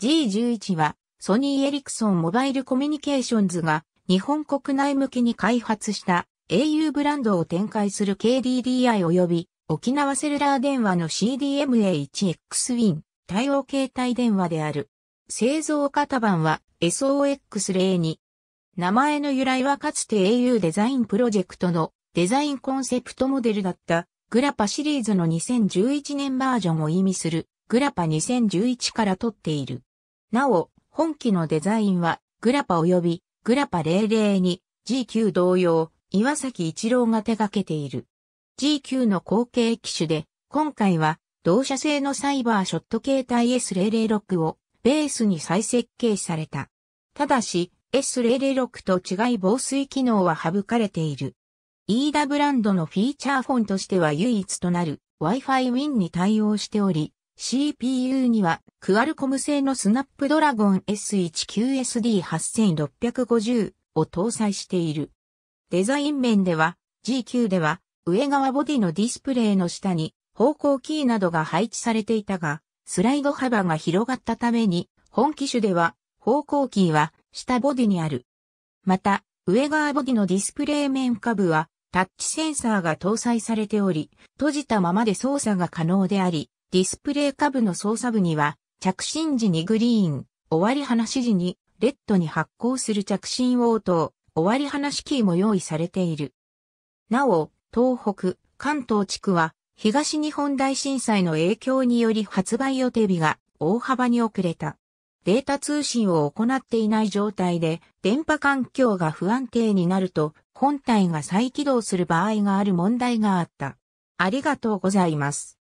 G11 はソニーエリクソンモバイルコミュニケーションズが日本国内向けに開発した au ブランドを展開する KDDI 及び沖縄セルラー電話の CDMA1XWIN 対応携帯電話である。製造型番は SOX02。名前の由来はかつて au デザインプロジェクトのデザインコンセプトモデルだったグラパシリーズの2011年バージョンを意味するグラパ2011から取っている。なお、本機のデザインは、グラパ及び、グラパ002、GQ 同様、岩崎一郎が手掛けている。GQ の後継機種で、今回は、同社製のサイバーショット形態 S006 をベースに再設計された。ただし、S006 と違い防水機能は省かれている。ーダブランドのフィーチャーフォンとしては唯一となる Wi-Fi Win に対応しており、CPU には、クアルコム製のスナップドラゴン S19SD8650 を搭載している。デザイン面では、g q では、上側ボディのディスプレイの下に、方向キーなどが配置されていたが、スライド幅が広がったために、本機種では、方向キーは、下ボディにある。また、上側ボディのディスプレイ面下部は、タッチセンサーが搭載されており、閉じたままで操作が可能であり、ディスプレイ下部の操作部には、着信時にグリーン、終わり話時にレッドに発行する着信応答、終わり話キーも用意されている。なお、東北、関東地区は、東日本大震災の影響により発売予定日が大幅に遅れた。データ通信を行っていない状態で電波環境が不安定になると本体が再起動する場合がある問題があった。ありがとうございます。